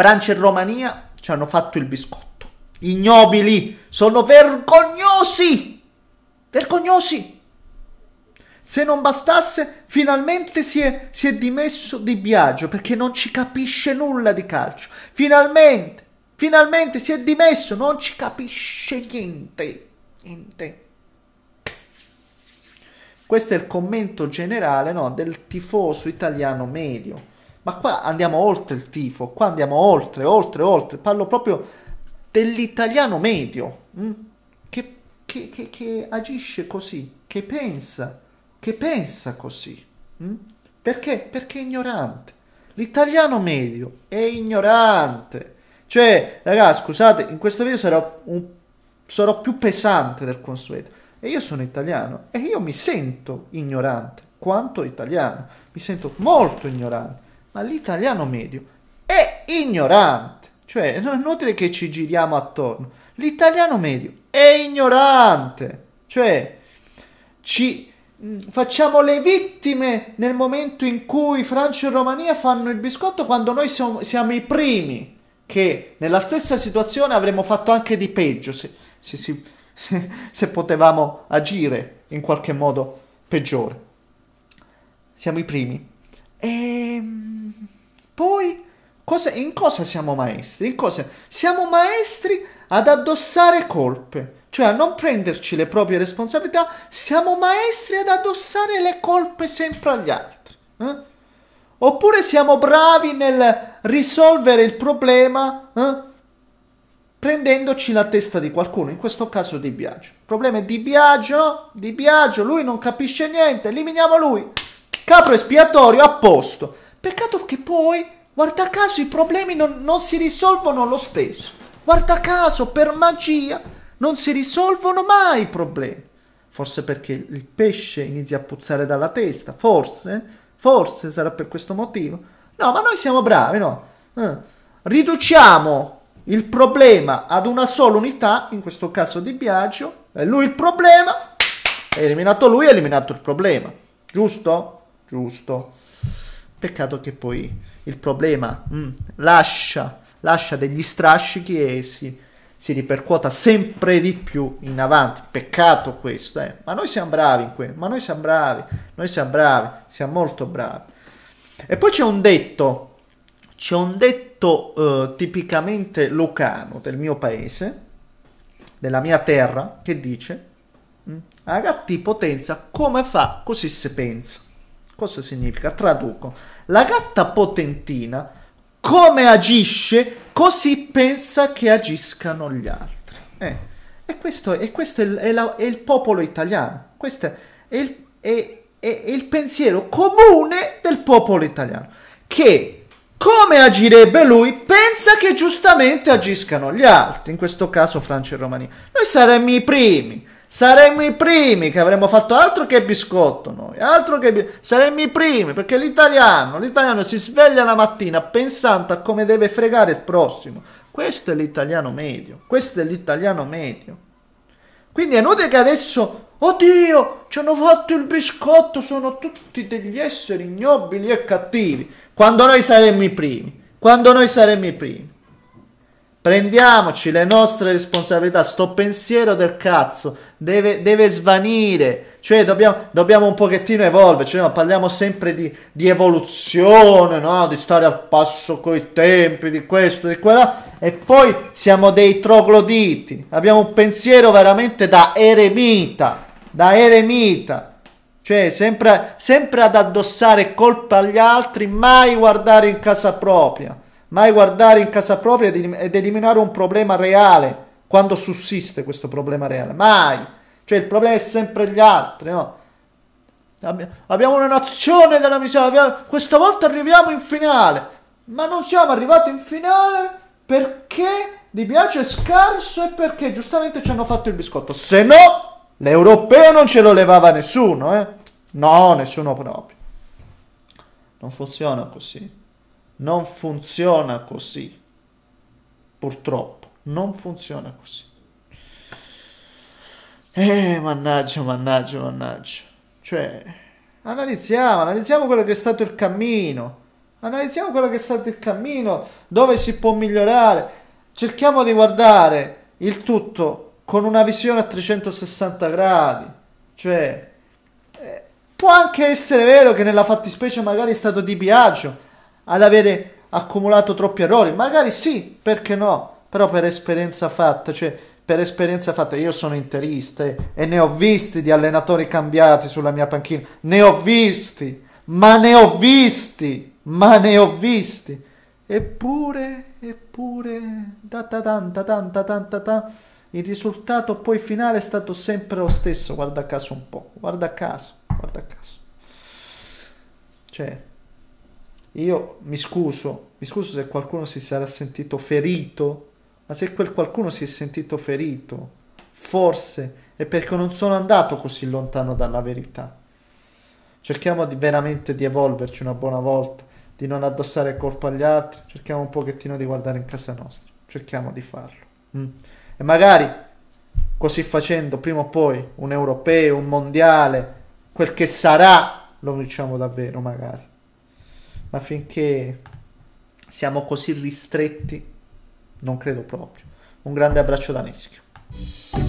Francia e Romania ci hanno fatto il biscotto. Ignobili, sono vergognosi! Vergognosi! Se non bastasse, finalmente si è, si è, dimesso Di Biagio perché non ci capisce nulla di calcio. Finalmente, finalmente si è dimesso, non ci capisce niente. Niente. Questo è il commento generale no, del tifoso italiano medio. Ma qua andiamo oltre il tifo, qua andiamo oltre, oltre, oltre. Parlo proprio dell'italiano medio mm? Che, che, che, che, agisce così, che pensa, che pensa così. Mm? Perché? Perché è ignorante. L'italiano medio è ignorante. Cioè, ragazzi, scusate, in questo video sarò, un, sarò più pesante del consueto. E io sono italiano e io mi sento ignorante quanto italiano. Mi sento molto ignorante all'italiano medio è ignorante. Cioè, non è inutile che ci giriamo attorno. L'italiano medio è ignorante. Cioè, ci mm, facciamo le vittime nel momento in cui Francia e Romania fanno il biscotto quando noi siamo, siamo i primi che nella stessa situazione avremmo fatto anche di peggio se, se, se, se potevamo agire in qualche modo peggiore. Siamo i primi e ehm, poi cosa, in cosa siamo maestri? In Cosa? Siamo maestri ad addossare colpe, cioè a non prenderci le proprie responsabilità, siamo maestri ad addossare le colpe sempre agli altri. Eh? Oppure siamo bravi nel risolvere il problema eh? prendendoci la testa di qualcuno, in questo caso Di Biagio. Il problema è Di Biagio, Di Biagio, lui non capisce niente, eliminiamo lui capro espiatorio a posto. Peccato che poi, guarda caso, i problemi non, non si risolvono lo stesso. Guarda caso, per magia, non si risolvono mai i problemi. Forse perché il pesce inizia a puzzare dalla testa, forse, forse sarà per questo motivo. No, ma noi siamo bravi, no? Eh. Riduciamo il problema ad una sola unità, in questo caso di Biagio, è lui il problema, è eliminato lui, è eliminato il problema, giusto? giusto. Peccato che poi il problema mh, mm, lascia, lascia, degli strascichi e si, si, ripercuota sempre di più in avanti. Peccato questo, eh. ma noi siamo bravi in questo, ma noi siamo bravi, noi siamo bravi, siamo molto bravi. E poi c'è un detto, c'è un detto eh, tipicamente lucano del mio paese, della mia terra, che dice, ragazzi mm, potenza come fa così se pensa. Cosa significa? Traduco. La gatta potentina come agisce, così pensa che agiscano gli altri. Eh. E questo, è, questo è, è, la, è, il popolo italiano. Questo è il, il pensiero comune del popolo italiano. Che come agirebbe lui pensa che giustamente agiscano gli altri, in questo caso Francia e Romania. Noi saremmo i primi saremmo i primi che avremmo fatto altro che biscotto noi, altro che bi- saremmo i primi, perché l'italiano, l'italiano si sveglia la mattina pensando a come deve fregare il prossimo. Questo è l'italiano medio, questo è l'italiano medio. Quindi è inutile che adesso, oddio, ci hanno fatto il biscotto, sono tutti degli esseri ignobili e cattivi, quando noi saremmo i primi, quando noi saremmo i primi. Prendiamoci le nostre responsabilità. Sto pensiero del cazzo deve, deve svanire. Cioè, dobbiamo, dobbiamo, un pochettino evolverci. Cioè, parliamo sempre di, di evoluzione, no? di stare al passo coi tempi, di questo, di quello. E poi siamo dei trogloditi. Abbiamo un pensiero veramente da eremita. Da eremita. Cioè, sempre, sempre ad addossare colpa agli altri, mai guardare in casa propria mai guardare in casa propria ed eliminare un problema reale quando sussiste questo problema reale, mai. Cioè il problema è sempre gli altri, no? Abbiamo una nazione della miseria, questa volta arriviamo in finale, ma non siamo arrivati in finale perché di piace scarso e perché giustamente ci hanno fatto il biscotto. Se no, l'europeo non ce lo levava nessuno, eh? No, nessuno proprio. Non funziona così. Non funziona così. Purtroppo, non funziona così. Eh, mannaggia, mannaggia, mannaggia. Cioè, analizziamo, analizziamo quello che è stato il cammino. Analizziamo quello che è stato il cammino, dove si può migliorare. Cerchiamo di guardare il tutto con una visione a 360 gradi. Cioè, eh, può anche essere vero che nella fattispecie magari è stato di Biagio, ad avere accumulato troppi errori. Magari sì, perché no? Però per esperienza fatta, cioè per esperienza fatta, io sono interista e ne ho visti di allenatori cambiati sulla mia panchina, ne ho visti, ma ne ho visti, ma ne ho visti. Eppure, eppure, da tanta, tanta, tanta, tanta, il risultato poi finale è stato sempre lo stesso, guarda caso un po', guarda caso, guarda caso. Cioè, io mi scuso, mi scuso se qualcuno si sarà sentito ferito, ma se quel qualcuno si è sentito ferito, forse è perché non sono andato così lontano dalla verità. Cerchiamo di, veramente di evolverci una buona volta, di non addossare colpa agli altri, cerchiamo un pochettino di guardare in casa nostra, cerchiamo di farlo. Mm. E magari così facendo, prima o poi, un europeo, un mondiale, quel che sarà, lo vinciamo davvero magari ma finché siamo così ristretti, non credo proprio. Un grande abbraccio da Neschio.